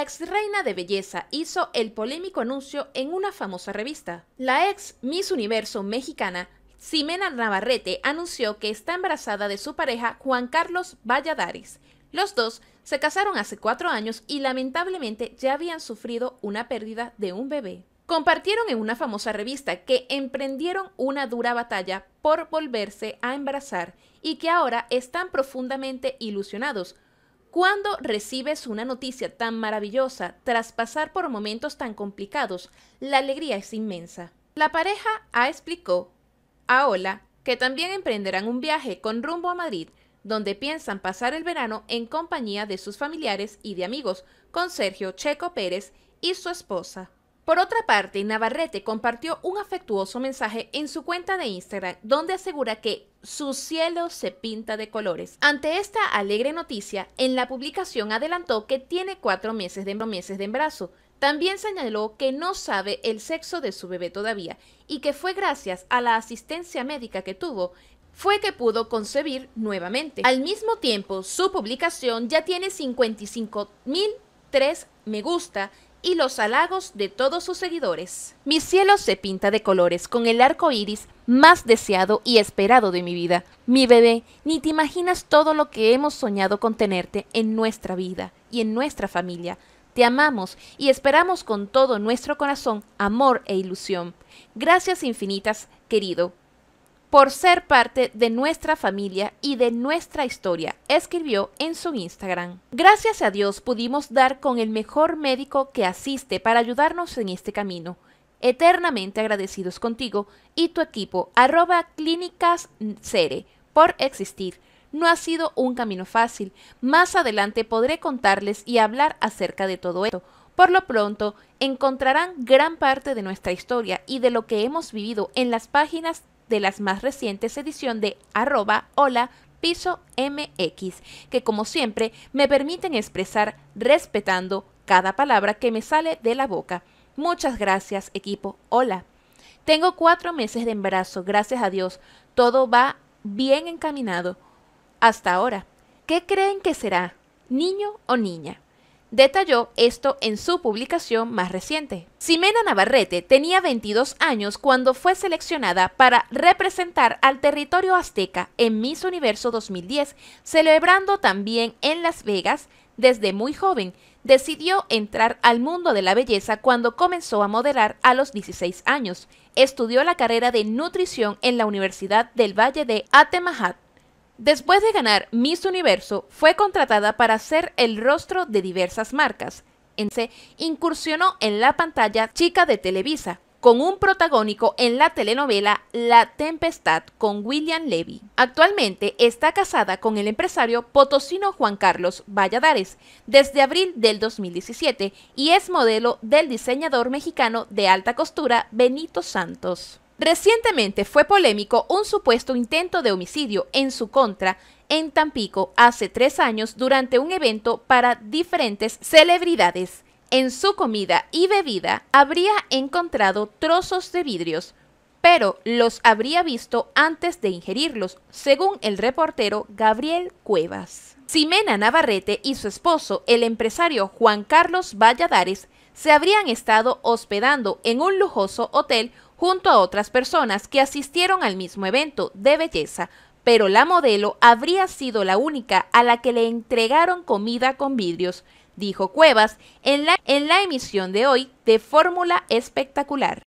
ex reina de belleza hizo el polémico anuncio en una famosa revista. La ex Miss Universo mexicana Ximena Navarrete anunció que está embarazada de su pareja Juan Carlos Valladares. Los dos se casaron hace cuatro años y lamentablemente ya habían sufrido una pérdida de un bebé. Compartieron en una famosa revista que emprendieron una dura batalla por volverse a embarazar y que ahora están profundamente ilusionados cuando recibes una noticia tan maravillosa tras pasar por momentos tan complicados, la alegría es inmensa. La pareja ha explicó a ah, Hola que también emprenderán un viaje con rumbo a Madrid, donde piensan pasar el verano en compañía de sus familiares y de amigos, con Sergio Checo Pérez y su esposa. Por otra parte, Navarrete compartió un afectuoso mensaje en su cuenta de Instagram donde asegura que su cielo se pinta de colores. Ante esta alegre noticia, en la publicación adelantó que tiene cuatro meses de, meses de embarazo. También señaló que no sabe el sexo de su bebé todavía y que fue gracias a la asistencia médica que tuvo fue que pudo concebir nuevamente. Al mismo tiempo, su publicación ya tiene 55.003 me gusta y los halagos de todos sus seguidores. Mi cielo se pinta de colores con el arco iris más deseado y esperado de mi vida. Mi bebé, ni te imaginas todo lo que hemos soñado con tenerte en nuestra vida y en nuestra familia. Te amamos y esperamos con todo nuestro corazón amor e ilusión. Gracias infinitas, querido por ser parte de nuestra familia y de nuestra historia, escribió en su Instagram. Gracias a Dios pudimos dar con el mejor médico que asiste para ayudarnos en este camino. Eternamente agradecidos contigo y tu equipo, arroba clínicas por existir. No ha sido un camino fácil. Más adelante podré contarles y hablar acerca de todo esto. Por lo pronto, encontrarán gran parte de nuestra historia y de lo que hemos vivido en las páginas de las más recientes edición de arroba hola piso mx, que como siempre me permiten expresar respetando cada palabra que me sale de la boca. Muchas gracias equipo, hola. Tengo cuatro meses de embarazo, gracias a Dios. Todo va bien encaminado. Hasta ahora. ¿Qué creen que será? ¿Niño o niña? Detalló esto en su publicación más reciente. Ximena Navarrete tenía 22 años cuando fue seleccionada para representar al territorio azteca en Miss Universo 2010, celebrando también en Las Vegas desde muy joven. Decidió entrar al mundo de la belleza cuando comenzó a modelar a los 16 años. Estudió la carrera de nutrición en la Universidad del Valle de Atemajac Después de ganar Miss Universo, fue contratada para ser el rostro de diversas marcas. En se incursionó en la pantalla Chica de Televisa, con un protagónico en la telenovela La Tempestad con William Levy. Actualmente está casada con el empresario potosino Juan Carlos Valladares desde abril del 2017 y es modelo del diseñador mexicano de alta costura Benito Santos. Recientemente fue polémico un supuesto intento de homicidio en su contra en Tampico hace tres años durante un evento para diferentes celebridades. En su comida y bebida habría encontrado trozos de vidrios, pero los habría visto antes de ingerirlos, según el reportero Gabriel Cuevas. Ximena Navarrete y su esposo, el empresario Juan Carlos Valladares, se habrían estado hospedando en un lujoso hotel junto a otras personas que asistieron al mismo evento de belleza, pero la modelo habría sido la única a la que le entregaron comida con vidrios, dijo Cuevas en la, emisión de hoy de Fórmula Espectacular.